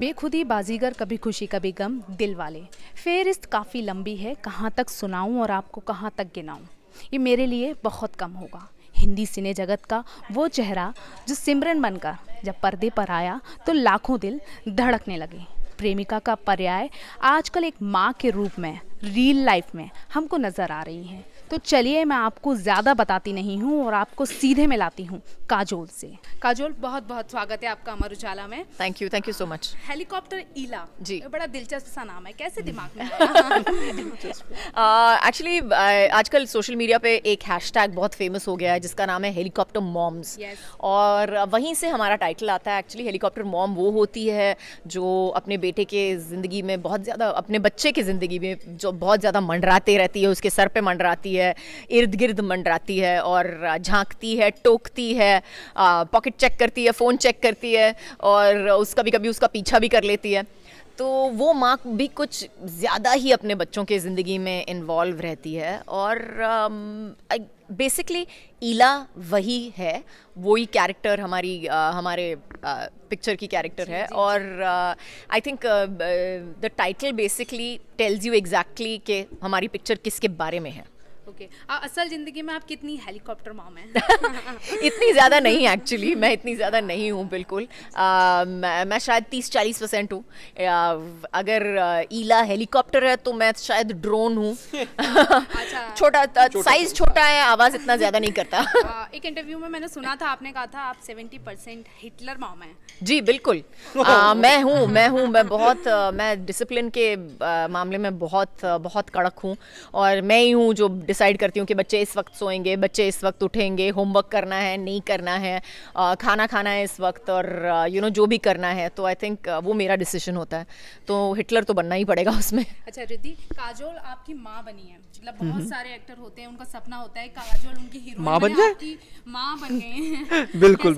बेखुदी बाजीगर कभी खुशी कभी गम दिल वाले फेरिस्त काफ़ी लंबी है कहाँ तक सुनाऊँ और आपको कहाँ तक गिनाऊँ ये मेरे लिए बहुत कम होगा हिंदी सिने जगत का वो चेहरा जो सिमरन बनकर जब पर्दे पर आया तो लाखों दिल धड़कने लगे प्रेमिका का पर्याय आजकल एक माँ के रूप में रियल लाइफ में हमको नज़र आ रही है तो चलिए मैं आपको ज़्यादा बताती नहीं हूँ और आपको सीधे मिलाती हूँ काजोल से काजोल बहुत बहुत स्वागत है आपका अमर उजाला में thank you thank you so much helicopter Eela ji बड़ा दिलचस्प सा नाम है कैसे दिमाग में एक्चुअली uh, uh, आजकल सोशल मीडिया पे एक हैश बहुत फेमस हो गया है जिसका नाम है हेलीकॉप्टर मॉम्स yes. और वहीं से हमारा टाइटल आता है एक्चुअली हेलीकॉप्टर मॉम वो होती है जो अपने बेटे के ज़िंदगी में बहुत ज़्यादा अपने बच्चे की ज़िंदगी में जो बहुत ज़्यादा मंडराते रहती है उसके सर पे मंडराती है जाती है इर्द गिर्द मंडराती है और झांकती है टोकती है पॉकेट चेक करती है फ़ोन चेक करती है और उसका भी कभी उसका पीछा भी कर लेती है तो वो माँ भी कुछ ज़्यादा ही अपने बच्चों के ज़िंदगी में इन्वॉल्व रहती है और बेसिकली um, ईला वही है वही कैरेक्टर हमारी uh, हमारे पिक्चर uh, की कैरेक्टर है और I think the title basically tells you exactly कि हमारी पिक्चर किसके बारे में है ओके okay. असल ज़िंदगी में आप कितनी हेलीकॉप्टर माम हैं इतनी ज़्यादा नहीं एक्चुअली मैं इतनी ज़्यादा नहीं हूँ बिल्कुल uh, मैं, मैं शायद तीस चालीस परसेंट हूँ uh, अगर ईला हेलीकॉप्टर है तो मैं शायद ड्रोन हूँ अच्छा. छोटा साइज तो छोटा है आवाज़ इतना ज़्यादा नहीं करता आ, एक इंटरव्यू में मैंने सुना था आपने कहा था आप सेवेंटी परसेंट हिटलर माम हैं जी बिल्कुल आ, मैं हूँ मैं हूँ मैं बहुत मैं डिसिप्लिन के मामले में बहुत बहुत कड़क हूँ और मैं ही हूँ जो डिसाइड करती हूँ कि बच्चे इस वक्त सोएंगे बच्चे इस वक्त उठेंगे होमवर्क करना है नहीं करना है खाना खाना है इस वक्त और यू नो जो भी करना है तो आई थिंक वो मेरा डिसीजन होता है तो हिटलर तो बनना ही पड़ेगा उसमें अच्छा रिद्धि काजोल आपकी माँ बनी है मतलब हम्म। बहुत सारे एक्टर होते हैं उनका सपना होता है काजोल उनकी हीरो माँ बन जाए माँ बन गए बिल्कुल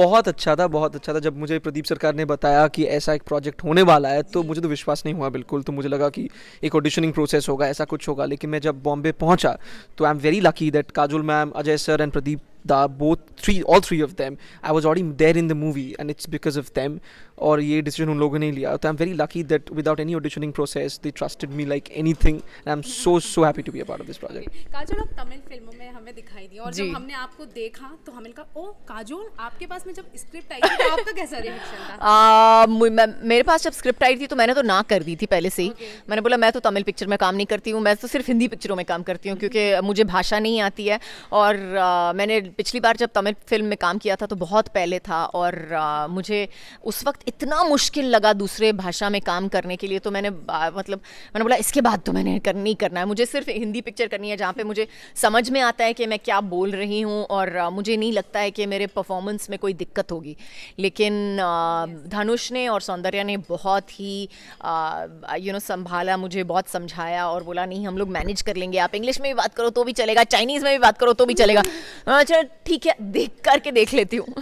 बहुत अच्छा था बहुत अच्छा था जब मुझे प्रदीप सरकार ने बताया कि ऐसा एक प्रोजेक्ट होने वाला है तो मुझे तो विश्वास नहीं हुआ बिल्कुल तो मुझे लगा कि एक ऑडिशनिंग प्रोसेस होगा ऐसा कुछ होगा लेकिन मैं जब बॉम्बे पे पहुंचा तो I am very lucky that Kajol ma'am Ajay sir and Pradeep the both three all three of them i was already there in the movie and it's because of them और ये डिसीजन उन लोगों ने लिया तो I am very lucky that without any auditioning process they trusted me like anything I am so so happy to be a part of this project Kajol अब तमिल फिल्मों में हमें दिखाई दी और जब हमने आपको देखा तो हमें कहा ओ काजोल आपके पास में जब स्क्रिप्ट आई थी तो आपका कैसा रिएक्शन था आ, मेरे पास जब स्क्रिप्ट आई थी तो मैंने तो ना कर दी थी पहले से ही okay. मैंने बोला मैं तो तमिल पिक्चर में काम नहीं करती हूँ मैं तो सिर्फ हिंदी पिक्चरों में काम करती हूँ क्योंकि मुझे भाषा नहीं आती है और मैंने पिछली बार जब तमिल फिल्म में काम किया था तो बहुत पहले था और आ, मुझे उस वक्त इतना मुश्किल लगा दूसरे भाषा में काम करने के लिए तो मैंने आ, मतलब मैंने बोला इसके बाद तो मैंने कर नहीं करना है मुझे सिर्फ हिंदी पिक्चर करनी है जहाँ पे मुझे समझ में आता है कि मैं क्या बोल रही हूँ और आ, मुझे नहीं लगता है कि मेरे परफॉर्मेंस में कोई दिक्कत होगी लेकिन धनुष ने और सौंदर्या ने बहुत ही यू नो संभाला मुझे बहुत समझाया और बोला नहीं हम लोग मैनेज कर लेंगे आप इंग्लिश में भी बात करो तो भी चलेगा चाइनीज़ में भी बात करो तो भी चलेगा अच्छा, चलो ठीक है देख करके देख लेती हूँ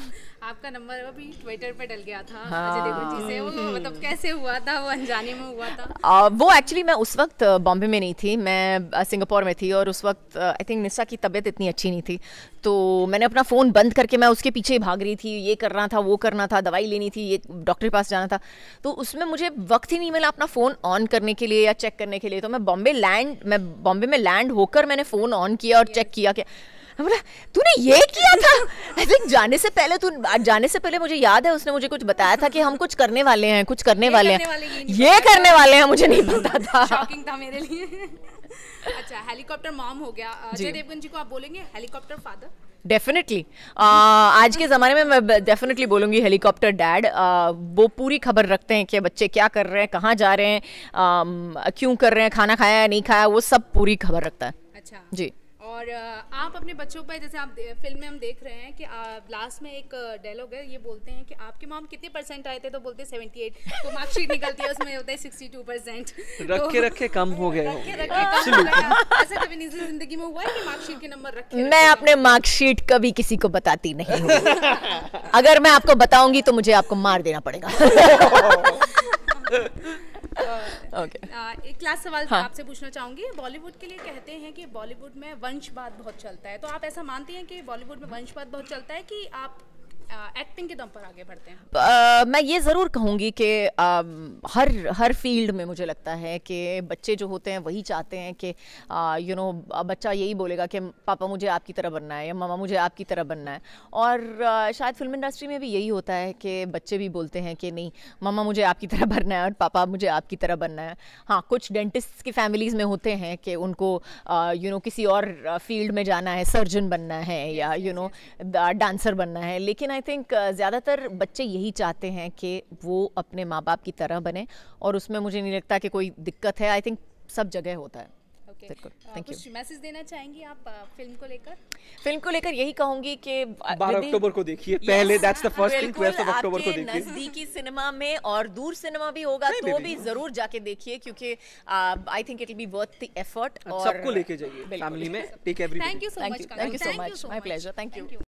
आपका नंबर अभी ट्विटर पे डल गया था हाँ। जी से वो तो मतलब कैसे हुआ था वो अनजाने में हुआ था आ, वो एक्चुअली मैं उस वक्त बॉम्बे में नहीं थी मैं सिंगापुर में थी और उस वक्त आई थिंक निशा की तबीयत इतनी अच्छी नहीं थी तो मैंने अपना फ़ोन बंद करके मैं उसके पीछे भाग रही थी ये करना था वो करना था दवाई लेनी थी ये डॉक्टर के पास जाना था तो उसमें मुझे वक्त ही नहीं मिला अपना फ़ोन ऑन करने के लिए या चेक करने के लिए तो मैं बॉम्बे लैंड मैं बॉम्बे में लैंड होकर मैंने फ़ोन ऑन किया और चेक किया कि बोला तूने ये किया था आई थिंक जाने से पहले तू जाने से पहले मुझे याद है उसने मुझे कुछ बताया था कि हम कुछ करने वाले हैं कुछ करने वाले हैं ये करने वाले हैं मुझे नहीं पता था शॉकिंग था मेरे लिए अच्छा हेलीकॉप्टर मॉम हो गया अजय देवगन जी को आप बोलेंगे हेलीकॉप्टर फादर डेफिनेटली uh, आज के ज़माने में मैं डेफिनेटली बोलूँगी हेलीकॉप्टर डैड वो पूरी खबर रखते हैं कि बच्चे क्या कर रहे हैं कहाँ जा रहे हैं uh, क्यों कर रहे हैं खाना खाया या नहीं खाया वो सब पूरी खबर रखता है अच्छा जी और आप अपने बच्चों पर जैसे आप फिल्म में हम देख रहे हैं कि लास्ट में एक डायलॉग है ये बोलते हैं कि आपके माम कितने परसेंट आए थे तो बोलते सेवेंटी एट तो मार्कशीट निकलती है उसमें होता है सिक्सटी टू परसेंट रखे रखे कम हो गए ऐसा कभी निजी जिंदगी में हुआ है कि मार्कशीट के नंबर रखे मैं अपने मार्कशीट कभी किसी को बताती नहीं अगर मैं आपको बताऊंगी तो मुझे आपको मार देना पड़ेगा Uh, एक लास्ट सवाल हाँ. आपसे पूछना चाहूंगी बॉलीवुड के लिए कहते हैं कि बॉलीवुड में वंशवाद बहुत चलता है तो आप ऐसा मानती हैं कि बॉलीवुड में वंशवाद बहुत चलता है कि आप एक्टिंग uh, के दम पर आगे बढ़ते हैं आ, uh, मैं ये ज़रूर कहूँगी कि um, हर हर फील्ड में मुझे लगता है कि बच्चे जो होते हैं वही चाहते हैं कि यू uh, नो बच्चा यही बोलेगा कि पापा मुझे आपकी तरह बनना है या मामा मुझे आपकी तरह बनना है और आ, शायद फिल्म इंडस्ट्री में भी यही होता है कि बच्चे भी बोलते हैं कि नहीं मामा मुझे आपकी तरह बनना है और पापा मुझे आपकी तरह बनना है हाँ कुछ डेंटिस्ट की फैमिलीज़ में होते हैं कि उनको यू नो किसी और फील्ड में जाना है सर्जन बनना है या यू नो डांसर बनना है लेकिन आई थिंक ज़्यादातर बच्चे यही चाहते हैं कि वो अपने माँ बाप की तरह बने और उसमें मुझे नहीं लगता कि कोई दिक्कत है आई थिंक सब जगह होता है देना चाहेंगी आप फिल्म को लेकर फिल्म को लेकर यही कहूंगी कि नजदीकी सिनेमा में और दूर सिनेमा भी होगा तो भी जरूर जाके देखिए क्योंकि I think it will be worth the effort और सबको लेके जाइए फैमिली में take thank you so much thank you so much my pleasure thank you